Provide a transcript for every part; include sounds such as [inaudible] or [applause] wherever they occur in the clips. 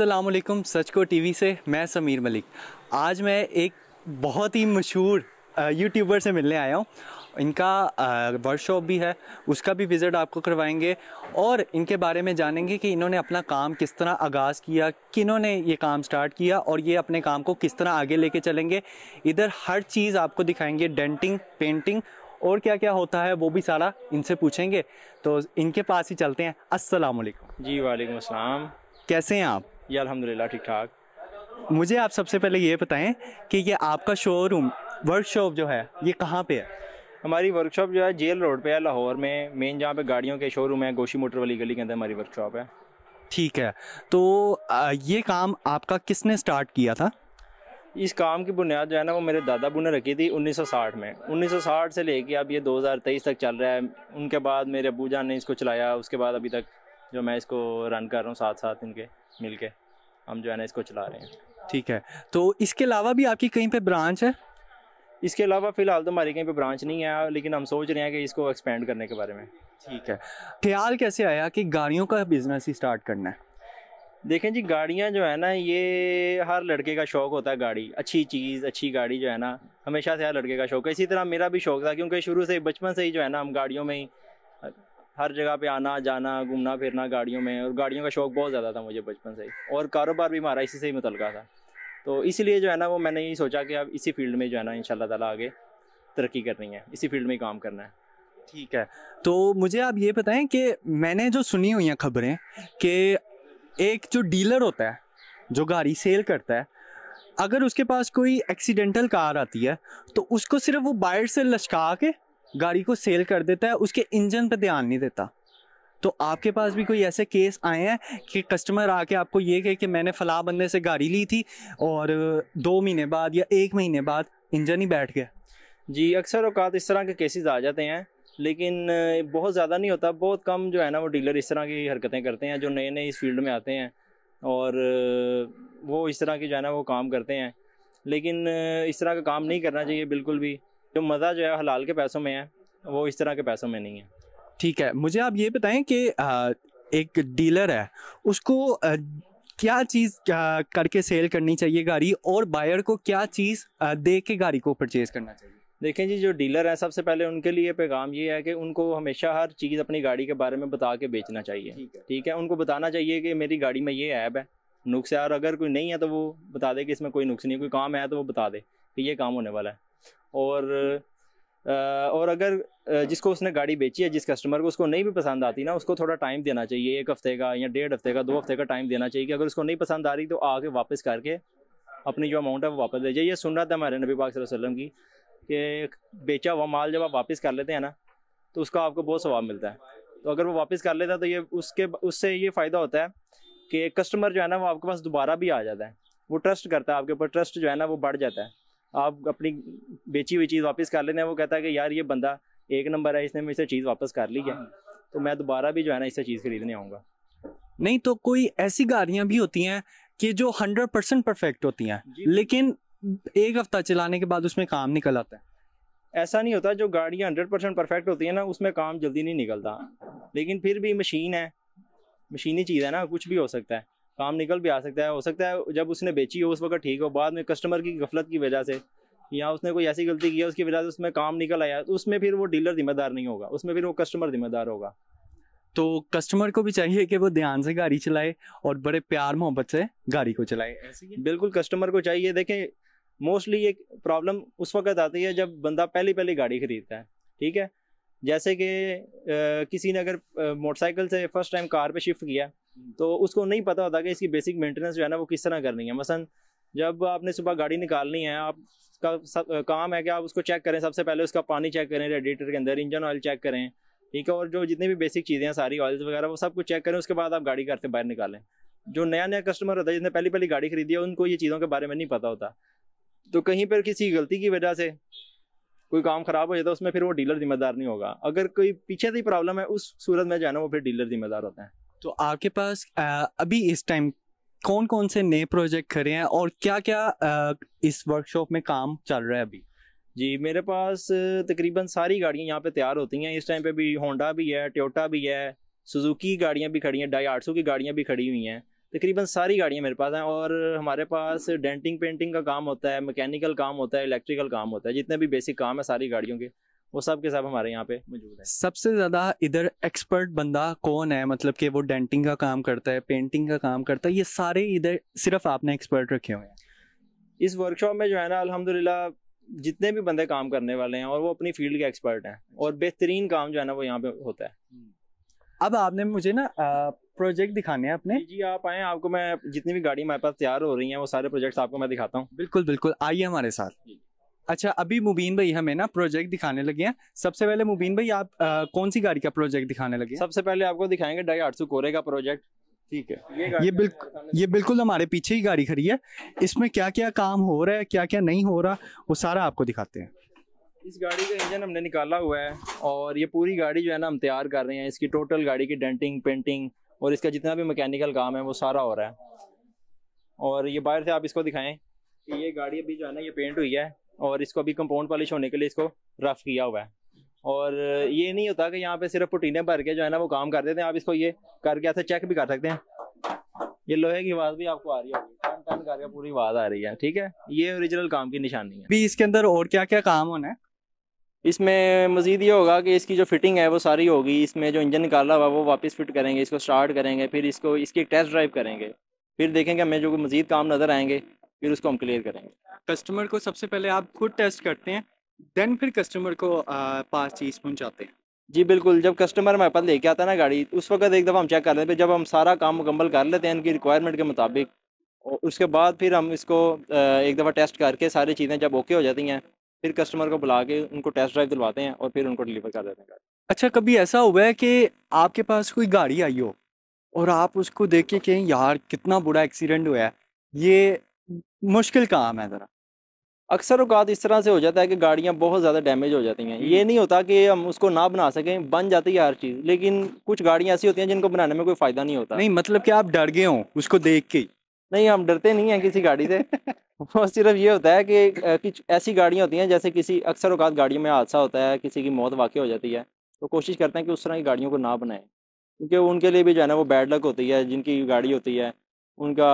असलम सच को वी से मैं समीर मलिक आज मैं एक बहुत ही मशहूर यूट्यूबर से मिलने आया हूँ इनका वर्कशॉप भी है उसका भी विज़िट आपको करवाएंगे और इनके बारे में जानेंगे कि इन्होंने अपना काम किस तरह आगाज़ किया किन्होंने ये काम स्टार्ट किया और ये अपने काम को किस तरह आगे लेके चलेंगे इधर हर चीज़ आपको दिखाएंगे डेंटिंग पेंटिंग और क्या क्या होता है वो भी सारा इनसे पूछेंगे तो इनके पास ही चलते हैं असलकुम जी वालेकाम कैसे हैं आप ये अलहमदिल्ला ठीक ठाक मुझे आप सबसे पहले ये बताएं कि ये आपका शोरूम वर्कशॉप जो है ये कहाँ पे है हमारी वर्कशॉप जो है जेल रोड पे है लाहौर में मेन जहाँ पे गाड़ियों के शोरूम है गोशी मोटर वाली गली के अंदर हमारी वर्कशॉप है ठीक है तो ये काम आपका किसने स्टार्ट किया था इस काम की बुनियाद जो है ना वो मेरे दादा ने रखी थी 1960 में 1960 से लेके अब ये 2023 तक चल रहा है उनके बाद मेरे अबू जान ने इसको चलाया उसके बाद अभी तक जो मैं इसको रन कर रहा हूँ साथ साथ इनके मिल के हम जो है ना इसको चला रहे हैं ठीक है तो इसके अलावा भी आपकी कहीं पर ब्रांच है इसके अलावा फ़िलहाल तो हमारी कहीं पे ब्रांच नहीं है लेकिन हम सोच रहे हैं कि इसको एक्सपेंड करने के बारे में ठीक है ख्याल कैसे आया कि गाड़ियों का बिज़नेस ही स्टार्ट करना है देखें जी गाड़ियाँ जो है ना ये हर लड़के का शौक़ होता है गाड़ी अच्छी चीज़ अच्छी गाड़ी जो है ना हमेशा से हर लड़के का शौक़ है इसी तरह मेरा भी शौक़ था क्योंकि शुरू से बचपन से ही जो है ना हम गाड़ियों में ही हर जगह पे आना जाना घूमना फिरना गाड़ियों में और गाड़ियों का शौक बहुत ज़्यादा था मुझे बचपन से और कारोबार भी हमारा इसी से ही मुतलका था तो इसीलिए जो है ना वो मैंने यही सोचा कि अब इसी फील्ड में जो है ना इन ताला आगे तरक्की करनी है इसी फील्ड में काम करना है ठीक है तो मुझे आप ये बताएं कि मैंने जो सुनी हुई हैं खबरें कि एक जो डीलर होता है जो गाड़ी सेल करता है अगर उसके पास कोई एक्सीडेंटल कार आती है तो उसको सिर्फ वो बाइट से लचका के गाड़ी को सेल कर देता है उसके इंजन पर ध्यान नहीं देता तो आपके पास भी कोई ऐसे केस आए हैं कि कस्टमर आके आपको ये कहे कि मैंने फला बंदे से गाड़ी ली थी और दो महीने बाद या एक महीने बाद इंजन ही बैठ गया जी अक्सर अवकात इस तरह के केसेस आ जाते हैं लेकिन बहुत ज़्यादा नहीं होता बहुत कम जो है ना वो डीलर इस तरह की हरकतें करते हैं जो नए नए इस फील्ड में आते हैं और वो इस तरह के जो है ना वो काम करते हैं लेकिन इस तरह का काम नहीं करना चाहिए बिल्कुल भी जो मज़ा जो है हलाल के पैसों में है वो इस तरह के पैसों में नहीं है ठीक है मुझे आप ये बताएं कि एक डीलर है उसको क्या चीज़ करके सेल करनी चाहिए गाड़ी और बायर को क्या चीज़ दे के गाड़ी को परचेज़ करना चाहिए देखें जी जो डीलर हैं सबसे पहले उनके लिए पैगाम ये है कि उनको हमेशा हर चीज़ अपनी गाड़ी के बारे में बता के बेचना चाहिए ठीक है, ठीक है? उनको बताना चाहिए कि मेरी गाड़ी में ये ऐप है नुक्स है और अगर कोई नहीं है तो वो बता दे कि इसमें कोई नुक्स नहीं कोई काम है तो वो बता दे कि ये काम होने वाला है और और अगर जिसको उसने गाड़ी बेची है जिस कस्टमर को उसको नहीं भी पसंद आती ना उसको थोड़ा टाइम देना चाहिए एक हफ्ते का या डेढ़ हफ्ते का दो हफ्ते का टाइम देना चाहिए कि अगर उसको नहीं पसंद आ रही तो आके वापस करके अपनी जो अमाउंट है वो वापस ले जाइए ये सुन रहा था हमारे नबी पाक की कि बेचा हुआ माल जब आप वापस कर लेते हैं ना तो उसका आपको बहुत स्वाब मिलता है तो अगर वो वापस कर लेता है तो ये उसके उससे ये फ़ायदा होता है कि कस्टमर जो है ना वो आपके पास दोबारा भी आ जाता है वो ट्रस्ट करता है आपके ऊपर ट्रस्ट जो है ना वो बढ़ जाता है आप अपनी बेची हुई चीज़ वापस कर लेते हैं वो कहता है कि यार ये बंदा एक नंबर है इसने मुझसे चीज़ वापस कर ली है हाँ। तो मैं दोबारा भी जो है ना इससे चीज़ खरीदने आऊँगा नहीं तो कोई ऐसी गाड़ियाँ भी होती हैं कि जो हंड्रेड परसेंट परफेक्ट होती हैं लेकिन एक हफ्ता चलाने के बाद उसमें काम निकल आता है ऐसा नहीं होता जो गाड़ियाँ हंड्रेड परसेंट परफेक्ट होती हैं ना उसमें काम जल्दी नहीं निकलता लेकिन फिर भी मशीन है मशीनी चीज़ है ना कुछ भी हो सकता है काम निकल भी आ सकता है हो सकता है जब उसने बेची हो उस वक्त ठीक हो बाद में कस्टमर की गफलत की वजह से या उसने कोई ऐसी गलती की है उसकी वजह से उसमें काम निकल आया तो उसमें फिर वो डीलर जिम्मेदार नहीं होगा उसमें फिर वो कस्टमर जिम्मेदार होगा तो कस्टमर को भी चाहिए कि वो ध्यान से गाड़ी चलाए और बड़े प्यार मोहब्बत से गाड़ी को चलाए बिल्कुल कस्टमर को चाहिए देखें मोस्टली ये प्रॉब्लम उस वक्त आती है जब बंदा पहली पहली गाड़ी खरीदता है ठीक है जैसे कि किसी ने अगर मोटरसाइकिल से फर्स्ट टाइम कार पे शिफ्ट किया तो उसको नहीं पता होता कि इसकी बेसिक मेंटेनेंस जो है ना वो किस तरह करनी है मसलन जब आपने सुबह गाड़ी निकालनी है आपका सब काम है कि आप उसको चेक करें सबसे पहले उसका पानी चेक करें रेडिएटर के अंदर इंजन ऑयल चेक करें ठीक है और जो जितनी भी बेसिक चीज़ें हैं सारी ऑयल्स वगैरह वो सब कुछ चेक करें उसके बाद आप गाड़ी करते बाहर निकालें जो नया नया कस्टमर होता है जिसने पहली पहली गाड़ी खरीदी है उनको ये चीज़ों के बारे में नहीं पता होता तो कहीं पर किसी गलती की वजह से कोई काम खराब हो जाता तो है उसमें फिर वो डीलर जिम्मेदार नहीं होगा अगर कोई पीछे से ही प्रॉब्लम है उस सूरत में जाना वो फिर डीलर जिम्मेदार होते हैं तो आपके पास अभी इस टाइम कौन कौन से नए प्रोजेक्ट खड़े हैं और क्या क्या इस वर्कशॉप में काम चल रहा है अभी जी मेरे पास तकरीबन सारी गाड़ियाँ यहाँ पे तैयार होती हैं इस टाइम पे भी होंडा भी है टोटा भी है सुजुकी की गाड़ियाँ भी खड़ी हैं ढाई आठ सौ की गाड़ियाँ भी खड़ी हुई हैं तकरीबन सारी गाड़ियाँ मेरे पास हैं और हमारे पास डेंटिंग पेंटिंग का काम होता है मैकेनिकल काम होता है इलेक्ट्रिकल काम होता है जितने भी बेसिक काम है सारी गाड़ियों के वो सब के सब हमारे यहाँ पे मौजूद है सबसे ज़्यादा इधर एक्सपर्ट बंदा कौन है मतलब कि वो डेंटिंग का काम करता है पेंटिंग का काम करता है ये सारे इधर सिर्फ आपने एक्सपर्ट रखे हुए हैं इस वर्कशॉप में जो है ना अलहमदिल्ला जितने भी बंदे काम करने वाले हैं और वो अपनी फील्ड के एक्सपर्ट हैं और अच्छा। बेहतरीन काम जो है ना वो यहाँ पे होता है हम्म। अब आपने मुझे ना प्रोजेक्ट दिखाने हैं अपने जी आप आए आपको मैं जितनी भी गाड़ी हमारे पास तैयार हो रही है वो सारे प्रोजेक्ट्स आपको मैं दिखाता हूँ बिल्कुल बिल्कुल आइए हमारे साथ अच्छा अभी मुबीन भाई हमें ना प्रोजेक्ट दिखाने लगे हैं सबसे पहले मुबीन भाई आप आ, कौन सी गाड़ी का प्रोजेक्ट दिखाने लगे सबसे पहले आपको दिखाएंगे ढाई आठ सौ कोरे का प्रोजेक्ट ठीक है ये, ये बिल्कुल ये बिल्कुल हमारे पीछे ही गाड़ी खड़ी है इसमें क्या क्या काम हो रहा है क्या क्या नहीं हो रहा वो सारा आपको दिखाते हैं इस गाड़ी का इंजन हमने निकाला हुआ है और ये पूरी गाड़ी जो है ना हम तैयार कर रहे हैं इसकी टोटल गाड़ी की डेंटिंग पेंटिंग और इसका जितना भी मैकेनिकल काम है वो सारा हो रहा है और ये बाहर से आप इसको दिखाएं कि ये गाड़ी अभी जो है ना ये पेंट हुई है और इसको अभी कंपाउंड पॉलिश होने के लिए इसको रफ किया हुआ है और ये नहीं होता कि यहाँ पे सिर्फ पुटीने भर के जो है ना वो काम कर देते हैं आप इसको ये करके ऐसे चेक भी कर सकते हैं ये लोहे की आवाज़ भी आपको आ रही होगी टन टन करके पूरी आवाज़ आ रही है ठीक है ये ओरिजिनल काम की निशानी है अभी इसके अंदर और क्या क्या काम होना है इसमें मज़ीद ये होगा कि इसकी जो फिटिंग है वो सारी होगी इसमें जो इंजन निकाला हुआ वो वापस फिट करेंगे इसको स्टार्ट करेंगे फिर इसको इसकी टेस्ट ड्राइव करेंगे फिर देखेंगे हमें जो मज़ीद काम नज़र आएंगे फिर उसको हम क्लियर करेंगे कस्टमर को सबसे पहले आप खुद टेस्ट करते हैं देन फिर कस्टमर को आ, पास चीज़ पहुंचाते हैं जी बिल्कुल जब कस्टमर हमारे पास लेके आता है ना गाड़ी उस वक्त एक दफ़ा हम चेक कर लेते हैं जब हम सारा काम मुकम्मल कर लेते हैं इनकी रिक्वायरमेंट के मुताबिक और उसके बाद फिर हम इसको एक दफ़ा टेस्ट करके सारी चीज़ें जब ओके हो जाती हैं फिर कस्टमर को बुला के उनको टेस्ट ड्राइव दिलवाते हैं और फिर उनको डिलीवर कर देते हैं अच्छा कभी ऐसा हुआ है कि आपके पास कोई गाड़ी आई हो और आप उसको देख के कहें यार कितना बुरा एक्सीडेंट हुआ है ये मुश्किल काम है ज़रा अक्सर अवकात इस तरह से हो जाता है कि गाड़ियाँ बहुत ज़्यादा डैमेज हो जाती हैं ये हम्म। नहीं होता कि हम उसको ना बना सकें बन जाती है हर चीज़ लेकिन कुछ गाड़ियाँ ऐसी होती हैं जिनको बनाने में कोई फ़ायदा नहीं होता नहीं मतलब कि आप डर गए हों उसको देख के नहीं हम डरते नहीं हैं किसी गाड़ी से और [laughs] सिर्फ ये होता है कि कुछ ऐसी गाड़ियाँ होती हैं जैसे किसी अक्सर अवकात गाड़ियों में हादसा होता है किसी की मौत वाक़ हो जाती है तो कोशिश करते हैं कि उस तरह की गाड़ियों को ना बनाएं क्योंकि उनके लिए भी जो है ना वो बैड लक होती है जिनकी गाड़ी होती है उनका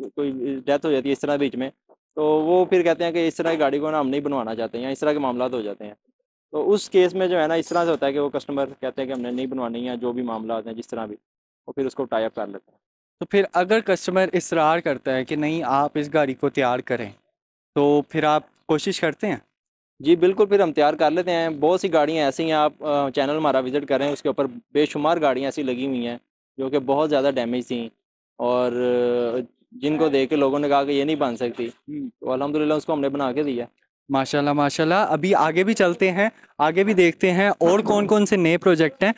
कोई डेथ हो जाती है इस तरह बीच में तो वो फिर कहते हैं कि इस तरह की गाड़ी को ना हम नहीं बनवाना चाहते या इस तरह के मामला हो जाते हैं तो उस केस में जो है ना इस तरह से होता है कि वो कस्टमर कहते हैं कि हमने नहीं बनवानी है जो भी मामला होते हैं जिस तरह भी वो फिर उसको टाइप कर लेते हैं तो फिर अगर कस्टमर इसरार करता है कि नहीं आप इस गाड़ी को तैयार करें तो फिर आप कोशिश करते हैं जी बिल्कुल फिर हम तैयार कर लेते हैं बहुत सी गाड़ियाँ ऐसी हैं आप चैनल हमारा विज़िट करें उसके ऊपर बेशुमार गाड़ियाँ ऐसी लगी हुई हैं जो कि बहुत ज़्यादा डैमेज थी और जिनको देख के लोगों ने कहा कि ये नहीं बन सकती हम्म। तो अलहमदिल्ला उसको हमने बना के दिया माशाल्लाह माशाल्लाह अभी आगे भी चलते हैं आगे भी देखते हैं और कौन कौन से नए प्रोजेक्ट हैं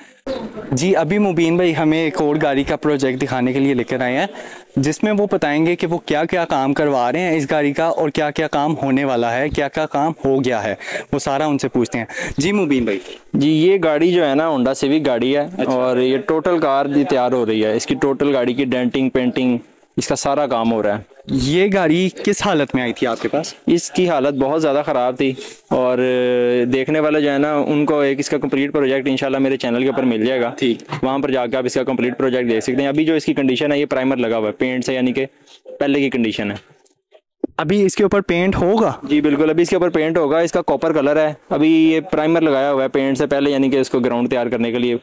जी अभी मुबीन भाई हमें एक और गाड़ी का प्रोजेक्ट दिखाने के लिए लेकर आए हैं जिसमें वो बताएंगे कि वो क्या क्या काम करवा रहे हैं इस गाड़ी का और क्या क्या काम होने वाला है क्या क्या काम हो गया है वो सारा उनसे पूछते हैं जी मुबीन भाई जी ये गाड़ी जो है ना होंडा सिविक गाड़ी है अच्छा। और ये टोटल कार तैयार हो रही है इसकी टोटल गाड़ी की डेंटिंग पेंटिंग इसका सारा काम हो रहा है ये गाड़ी किस हालत में आई थी आपके पास इसकी हालत बहुत ज़्यादा ख़राब थी और देखने वाला जो है ना उनको एक इसका कंप्लीट प्रोजेक्ट इंशाल्लाह मेरे चैनल के ऊपर मिल जाएगा ठीक वहाँ पर जाकर आप इसका कंप्लीट प्रोजेक्ट देख सकते हैं अभी जो इसकी कंडीशन है ये प्राइमर लगा हुआ है पेंट से यानी कि पहले की कंडीशन है अभी इसके ऊपर पेंट होगा जी बिल्कुल अभी इसके ऊपर पेंट होगा इसका कॉपर कलर है अभी ये प्राइमर लगाया हुआ है पेंट से पहले यानी कि इसको ग्राउंड तैयार करने के लिए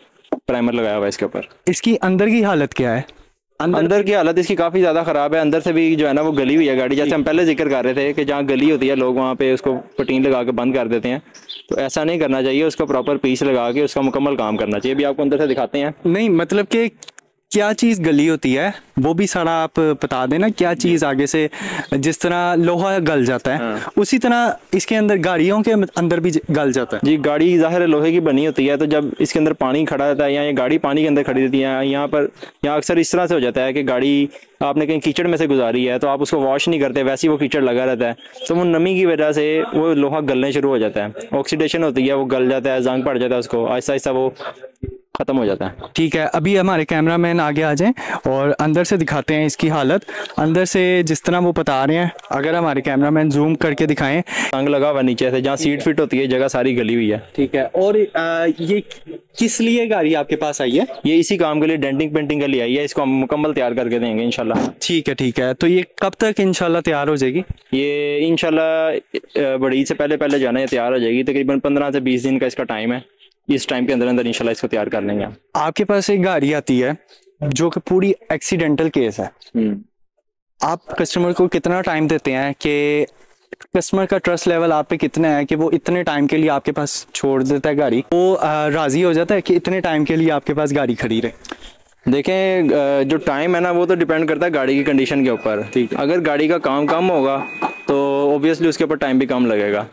प्राइमर लगाया हुआ है इसके ऊपर इसकी अंदर की हालत क्या है अंदर, अंदर की हालत इसकी काफ़ी ज़्यादा ख़राब है अंदर से भी जो है ना वो गली हुई है गाड़ी जैसे हम पहले जिक्र कर रहे थे कि जहाँ गली होती है लोग वहाँ पे उसको पटीन लगा के बंद कर देते हैं तो ऐसा नहीं करना चाहिए उसका प्रॉपर पीस लगा के उसका मुकम्मल काम करना चाहिए अभी आपको अंदर से दिखाते हैं नहीं मतलब कि क्या चीज़ गली होती है वो भी सारा आप बता देना क्या चीज़ आगे से जिस तरह लोहा गल जाता है हाँ। उसी तरह इसके अंदर गाड़ियों के अंदर भी गल जाता है जी गाड़ी ज़ाहिर लोहे की बनी होती है तो जब इसके अंदर पानी खड़ा रहता है या ये गाड़ी पानी के अंदर खड़ी रहती है यहाँ पर यहाँ अक्सर इस तरह से हो जाता है कि गाड़ी आपने कहीं कीचड़ में से गुजारी है तो आप उसको वॉश नहीं करते वैसे ही वो कीचड़ लगा रहता है तो वो नमी की वजह से वो लोहा गलने शुरू हो जाता है ऑक्सीडेशन होती है वो गल जाता है जंग पड़ जाता है उसको आहिस्ता आहिस्ता वो ख़त्म हो जाता है ठीक है अभी हमारे कैमरा मैन आगे आ जाएं और अंदर से दिखाते हैं इसकी हालत अंदर से जिस तरह वो बता रहे हैं अगर हमारे कैमरा मैन जूम करके दिखाएं टंग लगा हुआ नीचे से जहाँ सीट फिट होती है जगह सारी गली हुई है ठीक है और आ, ये किस लिए गाड़ी आपके पास आई है ये इसी काम के लिए डेंटिंग पेंटिंग के लिए आई है इसको हम मुकम्मल तैयार करके देंगे इनशाला ठीक है ठीक है तो ये कब तक इनशाला तैयार हो जाएगी ये इनशाला बड़ी से पहले पहले जाना है तैयार हो जाएगी तकरीबन पंद्रह से बीस दिन का इसका टाइम है इस टाइम के अंदर अंदर इंशाल्लाह इसको तैयार कर लेंगे आपके पास एक गाड़ी आती है जो कि पूरी एक्सीडेंटल केस है हम्म। आप कस्टमर को कितना टाइम देते हैं कि कस्टमर का ट्रस्ट लेवल आप पे कितना है कि वो इतने टाइम के लिए आपके पास छोड़ देता है गाड़ी वो राजी हो जाता है कि इतने टाइम के लिए आपके पास गाड़ी खड़ी रहे देखें जो टाइम है ना वो तो डिपेंड करता है गाड़ी की कंडीशन के ऊपर ठीक अगर गाड़ी का काम कम होगा तो ऑब्वियसली उसके ऊपर टाइम भी कम लगेगा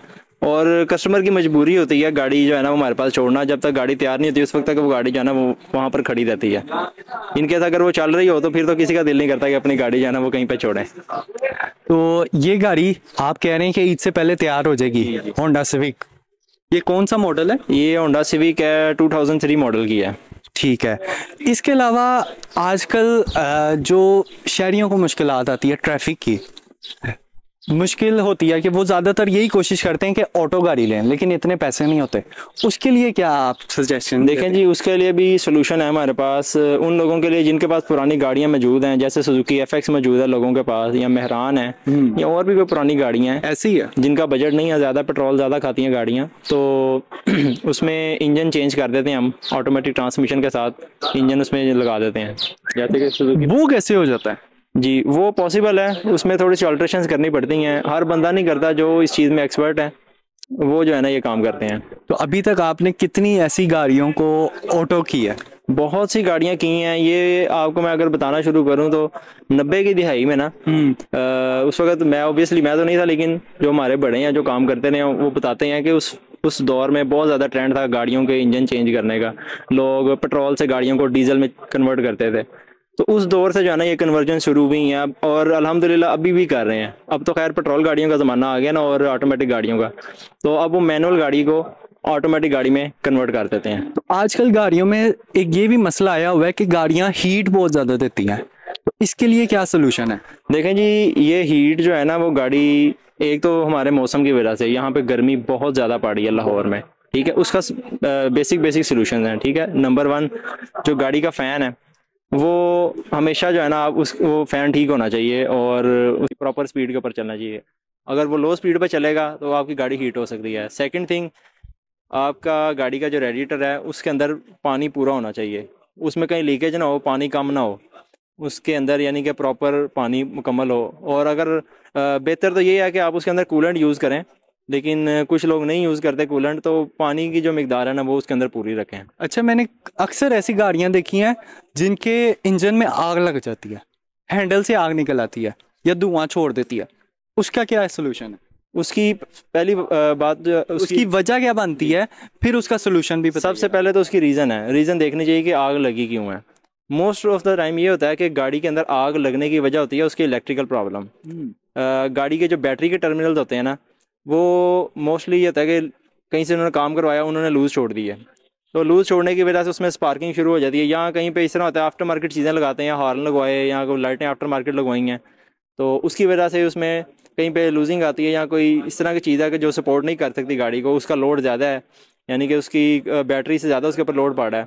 और कस्टमर की मजबूरी होती है गाड़ी जो है ना वो हमारे पास छोड़ना जब तक गाड़ी तैयार नहीं होती उस वक्त तक वो गाड़ी जो है ना वो वहाँ पर खड़ी रहती है इनके अगर वो चल रही हो तो फिर तो किसी का दिल नहीं करता कि अपनी गाड़ी जो है ना वो कहीं पर छोड़ें तो ये गाड़ी आप कह रहे हैं कि ईद से पहले तैयार हो जाएगी होंडा सिविक ये कौन सा मॉडल है ये होंडा सिविक है टू मॉडल की है ठीक है इसके अलावा आजकल जो शहरियों को मुश्किल आती है ट्रैफिक की मुश्किल होती है कि वो ज़्यादातर यही कोशिश करते हैं कि ऑटो गाड़ी लें लेकिन इतने पैसे नहीं होते उसके लिए क्या आप सजेशन देखें जी उसके लिए भी सोल्यूशन है हमारे पास उन लोगों के लिए जिनके पास पुरानी गाड़ियाँ मौजूद हैं जैसे सुजुकी एफ मौजूद है लोगों के पास या मेहरान है हम्म। या और भी कोई पुरानी गाड़ियाँ हैं ऐसी है जिनका बजट नहीं है ज़्यादा पेट्रोल ज़्यादा खाती हैं गाड़ियाँ तो [clears throat] उसमें इंजन चेंज कर देते हैं हम ऑटोमेटिक ट्रांसमिशन के साथ इंजन उसमें लगा देते हैं जैसे कि वो कैसे हो जाता है जी वो पॉसिबल है उसमें थोड़ी सी ऑल्ट्रेशन करनी पड़ती हैं हर बंदा नहीं करता जो इस चीज़ में एक्सपर्ट है वो जो है ना ये काम करते हैं तो अभी तक आपने कितनी ऐसी गाड़ियों को ऑटो की है बहुत सी गाड़ियां की हैं ये आपको मैं अगर बताना शुरू करूं तो नब्बे की दिहाई में ना आ, हम्म। उस वक्त मैं ऑब्वियसली मैं तो नहीं था लेकिन जो हमारे बड़े हैं जो काम करते रहे वो बताते हैं कि उस उस दौर में बहुत ज़्यादा ट्रेंड था गाड़ियों के इंजन चेंज करने का लोग पेट्रोल से गाड़ियों को डीजल में कन्वर्ट करते थे तो उस दौर से जो है ना ये कन्वर्जन शुरू हुई हैं अब और अल्हम्दुलिल्लाह अभी भी कर रहे हैं अब तो खैर पेट्रोल गाड़ियों का ज़माना आ गया ना और ऑटोमेटिक गाड़ियों का तो अब वो मैनुअल गाड़ी को ऑटोमेटिक गाड़ी में कन्वर्ट कर देते हैं तो आजकल गाड़ियों में एक ये भी मसला आया हुआ है कि गाड़ियाँ हीट बहुत ज़्यादा देती हैं तो इसके लिए क्या सोल्यूशन है देखें जी ये हीट जो है ना वो गाड़ी एक तो हमारे मौसम की वजह से यहाँ पे गर्मी बहुत ज़्यादा रही है लाहौर में ठीक है उसका बेसिक बेसिक सोल्यूशन है ठीक है नंबर वन जो गाड़ी का फ़ैन है वो हमेशा जो है ना आप उस वो फैन ठीक होना चाहिए और उस प्रॉपर स्पीड के ऊपर चलना चाहिए अगर वो लो स्पीड पर चलेगा तो आपकी गाड़ी हीट हो सकती है सेकंड थिंग आपका गाड़ी का जो रेडिएटर है उसके अंदर पानी पूरा होना चाहिए उसमें कहीं लीकेज ना हो पानी कम ना हो उसके अंदर यानी कि प्रॉपर पानी मुकम्मल हो और अगर बेहतर तो ये है कि आप उसके अंदर कूलेंट यूज़ करें लेकिन कुछ लोग नहीं यूज़ करते कूलेंट तो पानी की जो मकदार है ना वो उसके अंदर पूरी रखें अच्छा मैंने अक्सर ऐसी गाड़ियाँ देखी हैं जिनके इंजन में आग लग जाती है हैंडल से आग निकल आती है या धुआं छोड़ देती है उसका क्या सोल्यूशन है उसकी पहली बात उसकी, उसकी वजह क्या बनती है फिर उसका सोल्यूशन भी सबसे पहले तो उसकी रीज़न है रीज़न देखनी चाहिए कि आग लगी क्यों है मोस्ट ऑफ द टाइम ये होता है कि गाड़ी के अंदर आग लगने की वजह होती है उसकी इलेक्ट्रिकल प्रॉब्लम हम्म। गाड़ी के जो बैटरी के टर्मिनल होते हैं ना वो मोस्टली ये होता है कि कहीं से उन्होंने काम करवाया उन्होंने लूज़ छोड़ दी है तो लूज़ छोड़ने की वजह से उसमें स्पार्किंग शुरू हो जाती है या कहीं पे इस तरह होता है आफ्टर मार्केट चीज़ें लगाते हैं या हॉर्न लगवाए या कोई लाइटें आफ्टर मार्केट लगवाई हैं तो उसकी वजह से उसमें कहीं पे लूजिंग आती है या कोई इस तरह की चीज़ है कि जो सपोर्ट नहीं कर सकती गाड़ी को उसका लोड ज़्यादा है यानी कि उसकी बैटरी से ज़्यादा उसके ऊपर लोड पड़ रहा है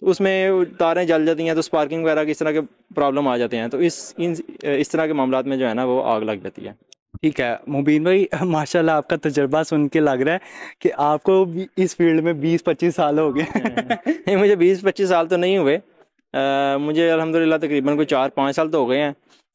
तो उसमें तारें जल जाती हैं तो स्पार्किंग वगैरह की इस तरह के प्रॉब्लम आ जाते हैं तो इस इन इस तरह के मामला में जो है ना वो आग लग जाती है ठीक है मुबीन भाई माशाल्लाह आपका तजर्बा सुन के लग रहा है कि आपको इस फील्ड में 20-25 साल हो गए हाँ। नहीं मुझे 20-25 साल तो नहीं हुए आ, मुझे अल्हम्दुलिल्लाह तकरीबन कोई चार पाँच साल तो हो गए हैं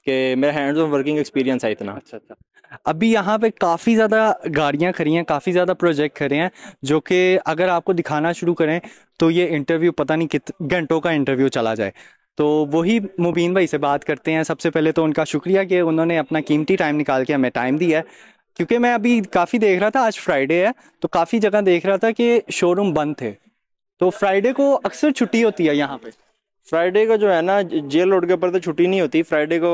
कि मेरा हैंड्स ऑफ वर्किंग एक्सपीरियंस है इतना अच्छा अच्छा अभी यहाँ पे काफ़ी ज़्यादा गाड़ियाँ खड़ी हैं काफ़ी ज़्यादा प्रोजेक्ट खड़े हैं जो कि अगर आपको दिखाना शुरू करें तो ये इंटरव्यू पता नहीं कित घंटों का इंटरव्यू चला जाए तो वही मुबीन भाई से बात करते हैं सबसे पहले तो उनका शुक्रिया कि उन्होंने अपना कीमती टाइम निकाल के हमें टाइम दिया है क्योंकि मैं अभी काफ़ी देख रहा था आज फ्राइडे है तो काफ़ी जगह देख रहा था कि शोरूम बंद थे तो फ्राइडे को अक्सर छुट्टी होती है यहाँ पर फ्राइडे को जो है ना जेल रोड के ऊपर तो छुट्टी नहीं होती फ्राइडे को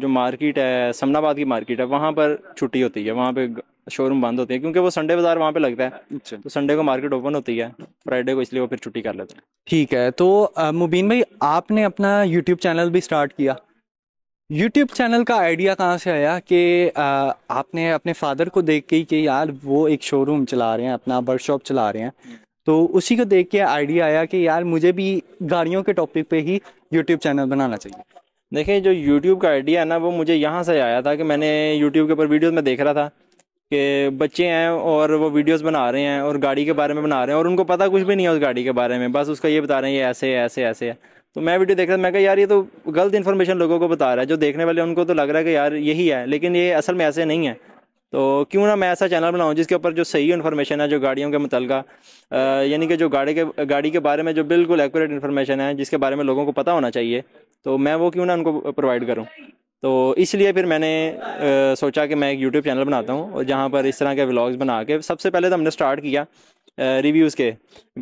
जो मार्केट है समनाबाद की मार्केट है वहाँ पर छुट्टी होती है वहाँ पे शोरूम बंद होते हैं क्योंकि वो संडे बाजार वहाँ पे लगता है अच्छा। तो संडे को मार्केट ओपन होती है फ्राइडे को इसलिए वो फिर छुट्टी कर लेते हैं ठीक है तो मुबीन भाई आपने अपना यूट्यूब चैनल भी स्टार्ट किया यूट्यूब चैनल का आइडिया कहाँ से आया कि आपने अपने फादर को देख के कि यार वो एक शोरूम चला रहे हैं अपना वर्कशॉप चला रहे हैं तो उसी को देख के आइडिया आया कि यार मुझे भी गाड़ियों के टॉपिक पे ही यूट्यूब चैनल बनाना चाहिए देखिए जो यूट्यूब का आइडिया है ना वो मुझे यहाँ से आया था कि मैंने यूट्यूब के ऊपर वीडियोज़ में देख रहा था कि बच्चे हैं और वो वीडियोस बना रहे हैं और गाड़ी के बारे में बना रहे हैं और उनको पता कुछ भी नहीं है उस गाड़ी के बारे में बस उसका ये बता रहे हैं ये ऐसे है ऐसे ऐसे है तो मैं वीडियो देख रहा था मैं कहा यार ये तो गलत इन्फॉर्मेशन लोगों को बता रहा है जो देखने वाले उनको तो लग रहा है कि यार यही है लेकिन ये असल में ऐसे नहीं है तो क्यों ना मैं ऐसा चैनल बनाऊँ जिसके ऊपर जो सही इन्फॉर्मेशन है जो गाड़ियों के मुतल यानी कि जो गाड़ी के गाड़ी के बारे में जो बिल्कुल एक्यूरेट इन्फॉर्मेशन है जिसके बारे में लोगों को पता होना चाहिए तो मैं वो क्यों ना उनको प्रोवाइड करूँ तो इसलिए फिर मैंने आ, सोचा कि मैं एक यूट्यूब चैनल बनाता हूँ और जहाँ पर इस तरह के व्लॉग्स बना के सबसे पहले तो हमने स्टार्ट किया रिव्यूज़ के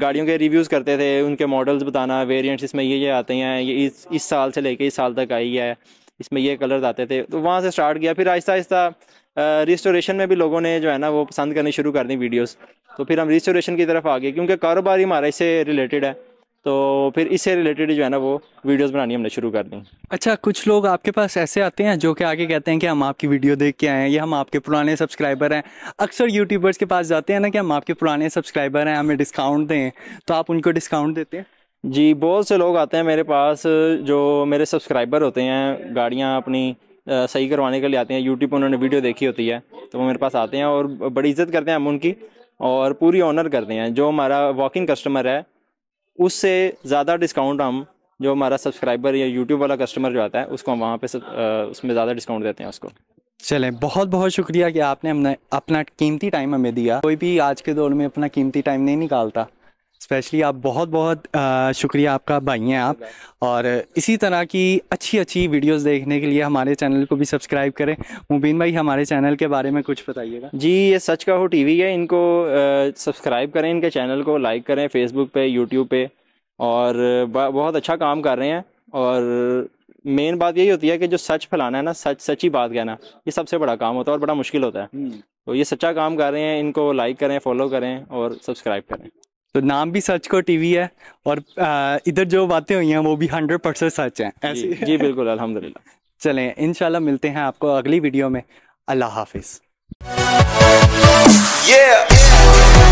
गाड़ियों के रिव्यूज़ करते थे उनके मॉडल्स बताना वेरिएंट्स इसमें ये ये आते हैं ये इस इस साल से लेके इस साल तक आई है इसमें ये कलर्स आते थे तो वहाँ से स्टार्ट किया फिर आहिस्ता आहिस्ता रिस्टोरेशन में भी लोगों ने जो है ना वो पसंद करनी शुरू कर दी वीडियोस तो फिर हम रिस्टोरेशन की तरफ आ गए क्योंकि कारोबार ही हमारा इससे रिलेटेड है तो फिर इससे रिलेटेड जो है ना वो वीडियोस बनानी हमने शुरू कर दी अच्छा कुछ लोग आपके पास ऐसे आते हैं जो कि आगे कहते हैं कि हम आपकी वीडियो देख के आए हैं या हम आपके पुराने सब्सक्राइबर हैं अक्सर यूट्यूबर्स के पास जाते हैं ना कि हम आपके पुराने सब्सक्राइबर हैं हमें डिस्काउंट दें तो आप उनको डिस्काउंट देते हैं जी बहुत से लोग आते हैं मेरे पास जो मेरे सब्सक्राइबर होते हैं गाड़ियाँ अपनी सही करवाने के लिए आते हैं यूट्यूब पर उन्होंने वीडियो देखी होती है तो वो मेरे पास आते हैं और बड़ी इज्जत करते हैं हम उनकी और पूरी ऑनर करते हैं जो हमारा वॉकिंग कस्टमर है उससे ज़्यादा डिस्काउंट हम जो हमारा सब्सक्राइबर या यूट्यूब वाला कस्टमर जो आता है उसको हम वहाँ पर उसमें ज़्यादा डिस्काउंट देते हैं उसको चलें बहुत बहुत शुक्रिया कि आपने हमने अपना कीमती टाइम हमें दिया कोई भी आज के दौर में अपना कीमती टाइम नहीं निकालता स्पेशली आप बहुत बहुत शुक्रिया आपका भाई हैं आप और इसी तरह की अच्छी अच्छी वीडियोस देखने के लिए हमारे चैनल को भी सब्सक्राइब करें मुबीन भाई हमारे चैनल के बारे में कुछ बताइएगा जी ये सच का हो टीवी है इनको सब्सक्राइब करें इनके चैनल को लाइक करें फेसबुक पे यूट्यूब पे और बहुत अच्छा काम कर रहे हैं और मेन बात यही होती है कि जो सच फैलाना है ना सच सच्ची बात कहना ये सबसे बड़ा काम होता है और बड़ा मुश्किल होता है हम्म। तो ये सच्चा काम कर रहे हैं इनको लाइक करें फॉलो करें और सब्सक्राइब करें तो नाम भी सच को टीवी है और इधर जो बातें हुई हैं वो भी हंड्रेड परसेंट सच हैं ऐसे जी, जी बिल्कुल अल्हम्दुलिल्लाह [laughs] चलें इंशाल्लाह मिलते हैं आपको अगली वीडियो में अल्लाह हाफिज़ yeah.